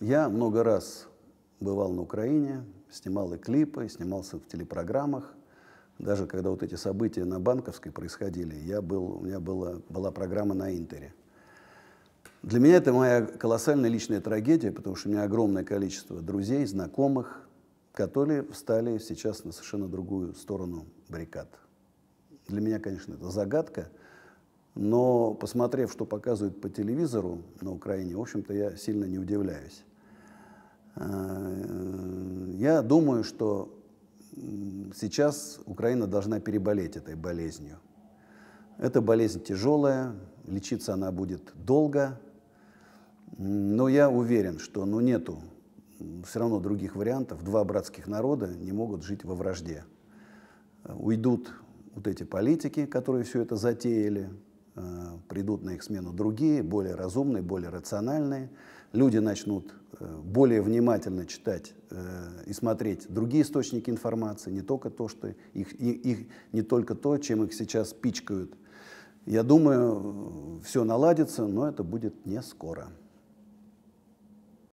Я много раз бывал на Украине, снимал и клипы, и снимался в телепрограммах. Даже когда вот эти события на Банковской происходили, я был, у меня была, была программа на Интере. Для меня это моя колоссальная личная трагедия, потому что у меня огромное количество друзей, знакомых, которые встали сейчас на совершенно другую сторону баррикад. Для меня, конечно, это загадка, но посмотрев, что показывают по телевизору на Украине, в общем-то, я сильно не удивляюсь. Э, я думаю, что сейчас Украина должна переболеть этой болезнью. Эта болезнь тяжелая, лечиться она будет долго, но я уверен, что ну, нету все равно других вариантов. Два братских народа не могут жить во вражде. Э, уйдут вот эти политики, которые все это затеяли, придут на их смену другие, более разумные, более рациональные. Люди начнут э, более внимательно читать э, и смотреть другие источники информации, не только то, что их, их не только то, чем их сейчас пичкают. Я думаю, все наладится, но это будет не скоро.